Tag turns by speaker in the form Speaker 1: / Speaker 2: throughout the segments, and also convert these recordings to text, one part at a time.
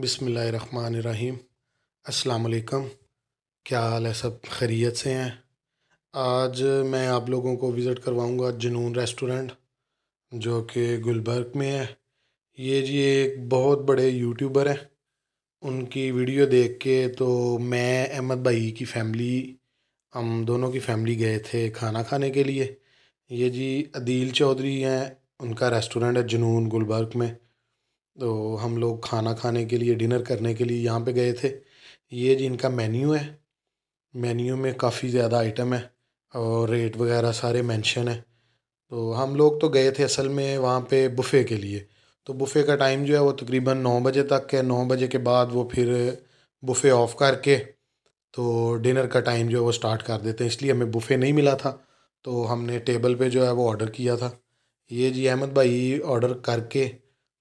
Speaker 1: बिसमीम अस्सलाम क्या हाल है सब खैरियत से हैं आज मैं आप लोगों को विज़िट करवाऊंगा जुनून रेस्टोरेंट जो कि गुलबर्ग में है ये जी एक बहुत बड़े यूट्यूबर हैं उनकी वीडियो देख के तो मैं अहमद भाई की फ़ैमिली हम दोनों की फ़ैमिली गए थे खाना खाने के लिए ये जी अदील चौधरी हैं उनका रेस्टोरेंट है जुनून गुलबर्ग में तो हम लोग खाना खाने के लिए डिनर करने के लिए यहाँ पे गए थे ये जी इनका मेन्यू है मेन्यू में काफ़ी ज़्यादा आइटम है और रेट वगैरह सारे मेंशन है तो हम लोग तो गए थे असल में वहाँ पे बुफ़े के लिए तो बुफ़े का टाइम जो है वो तकरीबन नौ बजे तक है नौ बजे के बाद वो फिर बुफ़े ऑफ़ करके तो डिनर का टाइम जो है वो स्टार्ट कर देते हैं इसलिए हमें बुफ़े नहीं मिला था तो हमने टेबल पे जो है वो ऑर्डर किया था ये जी अहमद भाई ऑर्डर करके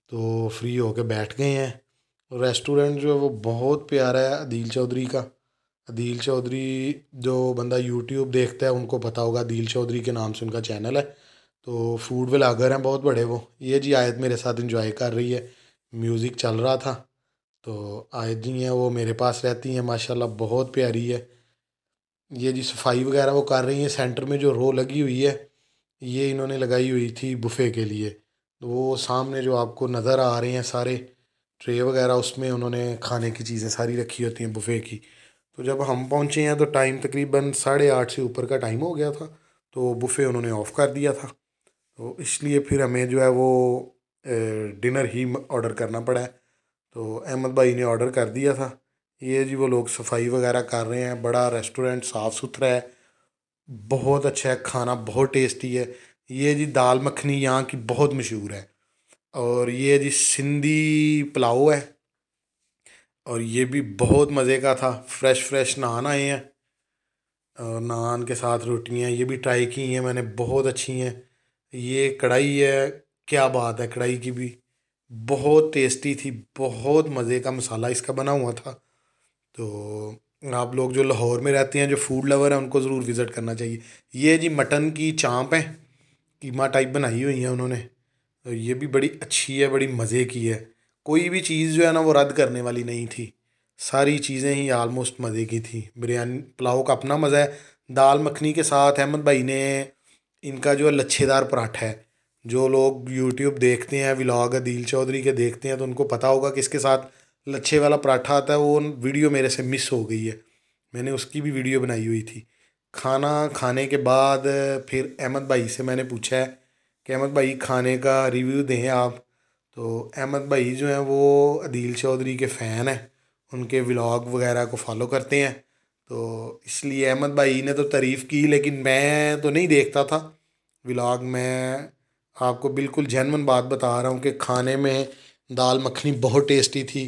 Speaker 1: तो फ्री होके बैठ गए हैं रेस्टोरेंट जो है वो बहुत प्यारा है अदील चौधरी का अदील चौधरी जो बंदा यूट्यूब देखता है उनको पता होगा अदील चौधरी के नाम से उनका चैनल है तो फूड व्लागर हैं बहुत बड़े वो ये जी आयत मेरे साथ इंजॉय कर रही है म्यूज़िक चल रहा था तो आयत जी हैं वो मेरे पास रहती हैं माशाल्लाह बहुत प्यारी है ये जी सफाई वगैरह वो कर रही हैं सेंटर में जो रो लगी हुई है ये इन्होंने लगाई हुई थी बुफ़े के लिए तो वो सामने जो आपको नज़र आ रहे हैं सारे ट्रे वगैरह उसमें उन्होंने खाने की चीज़ें सारी रखी होती हैं बुफ़े की तो जब हम पहुँचे हैं तो टाइम तकरीबन साढ़े आठ से ऊपर का टाइम हो गया था तो बुफ़े उन्होंने ऑफ़ कर दिया था तो इसलिए फिर हमें जो है वो डिनर ही ऑर्डर करना पड़ा है तो अहमद भाई ने ऑर्डर कर दिया था ये जी वो लोग सफाई वगैरह कर रहे हैं बड़ा रेस्टोरेंट साफ़ सुथरा है बहुत अच्छा है खाना बहुत टेस्टी है ये जी दाल मखनी यहाँ की बहुत मशहूर है और ये जी सिंधी पुलाव है और ये भी बहुत मज़े का था फ्रेश फ्रेश नान आए हैं और नान के साथ रोटियाँ ये भी ट्राई की हैं मैंने बहुत अच्छी हैं ये कढ़ाई है क्या बात है कढ़ाई की भी बहुत टेस्टी थी बहुत मज़े का मसाला इसका बना हुआ था तो आप लोग जो लाहौर में रहते हैं जो फूड लवर हैं उनको ज़रूर विज़िट करना चाहिए ये जी मटन की चाँप है कीमा टाइप बनाई हुई हैं उन्होंने और ये भी बड़ी अच्छी है बड़ी मज़े की है कोई भी चीज़ जो है ना वो रद्द करने वाली नहीं थी सारी चीज़ें ही आलमोस्ट मज़े की थी बिरयानी पुलाव का अपना मज़ा है दाल मखनी के साथ अहमद भाई ने इनका जो है लच्छेदार पराठा है जो लोग यूट्यूब देखते हैं व्लाग अदील चौधरी के देखते हैं तो उनको पता होगा कि इसके साथ लच्छे वाला पराठा आता है वो वीडियो मेरे से मिस हो गई है मैंने उसकी भी वीडियो बनाई हुई थी खाना खाने के बाद फिर अहमद भाई से मैंने पूछा है कि अहमद भाई खाने का रिव्यू दें आप तो अहमद भाई जो हैं वो अदील चौधरी के फ़ैन हैं उनके व्लॉग वगैरह को फॉलो करते हैं तो इसलिए अहमद भाई ने तो तारीफ़ की लेकिन मैं तो नहीं देखता था व्लॉग मैं आपको बिल्कुल जैनमन बात बता रहा हूँ कि खाने में दाल मखनी बहुत टेस्टी थी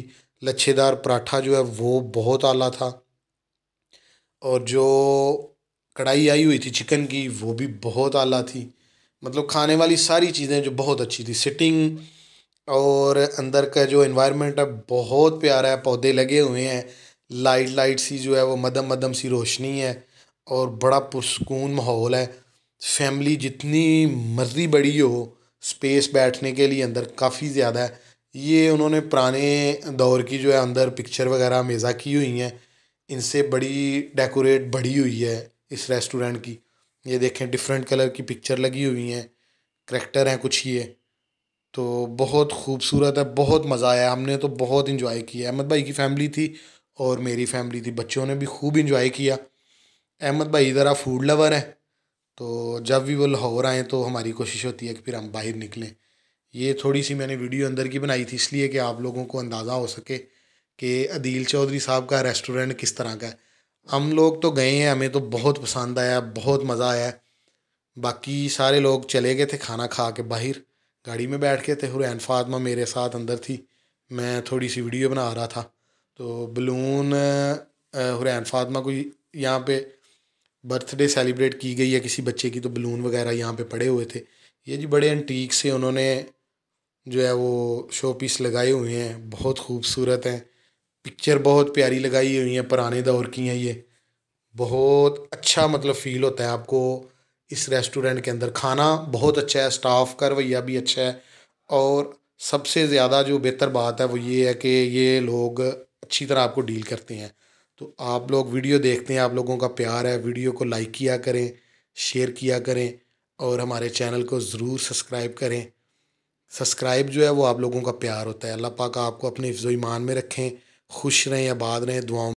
Speaker 1: लच्छेदार पराठा जो है वो बहुत आला था और जो कढ़ाई आई हुई थी चिकन की वो भी बहुत आला थी मतलब खाने वाली सारी चीज़ें जो बहुत अच्छी थी सिटिंग और अंदर का जो इन्वायरमेंट है बहुत प्यारा है पौधे लगे हुए हैं लाइट लाइट सी जो है वो मदम मदम सी रोशनी है और बड़ा पुरस्कून माहौल है फैमिली जितनी मर्जी बड़ी हो स्पेस बैठने के लिए अंदर काफ़ी ज़्यादा है ये उन्होंने पुराने दौर की जो है अंदर पिक्चर वगैरह मेज़ा की हुई हैं इनसे बड़ी डेकोरेट बढ़ी हुई है इस रेस्टोरेंट की ये देखें डिफरेंट कलर की पिक्चर लगी हुई हैं करेक्टर हैं कुछ ये तो बहुत खूबसूरत है बहुत मज़ा आया हमने तो बहुत इन्जॉय किया अहमद भाई की फैमिली थी और मेरी फैमिली थी बच्चों ने भी खूब इन्जॉय किया अहमद भाई ज़रा फूड लवर हैं तो जब भी वो लाहौर आएँ तो हमारी कोशिश होती है कि फिर हम बाहर निकलें ये थोड़ी सी मैंने वीडियो अंदर की बनाई थी इसलिए कि आप लोगों को अंदाज़ा हो सके कि अदील चौधरी साहब का रेस्टोरेंट किस तरह का है हम लोग तो गए हैं हमें तो बहुत पसंद आया बहुत मज़ा आया बाकी सारे लोग चले गए थे खाना खा के बाहर गाड़ी में बैठ के थे हुरैन फातमा मेरे साथ अंदर थी मैं थोड़ी सी वीडियो बना रहा था तो बलून हुरैन फातमा को यहाँ पे बर्थडे सेलिब्रेट की गई है किसी बच्चे की तो बलून वगैरह यहाँ पे पड़े हुए थे ये जी बड़े एंटीक से उन्होंने जो है वो शो पीस लगाए हुए हैं बहुत खूबसूरत हैं पिक्चर बहुत प्यारी लगाई हुई है पुराने दौर की हैं ये बहुत अच्छा मतलब फ़ील होता है आपको इस रेस्टोरेंट के अंदर खाना बहुत अच्छा है स्टाफ का रवैया भी अच्छा है और सबसे ज़्यादा जो बेहतर बात है वो ये है कि ये लोग अच्छी तरह आपको डील करते हैं तो आप लोग वीडियो देखते हैं आप लोगों का प्यार है वीडियो को लाइक किया करें शेयर किया करें और हमारे चैनल को ज़रूर सब्सक्राइब करें सब्सक्राइब जो है वो आप लोगों का प्यार होता है अल्लाह पाक आपको अपने हिफ्ज़ ईमान में रखें खुश रहें या बाद रहें दुआओं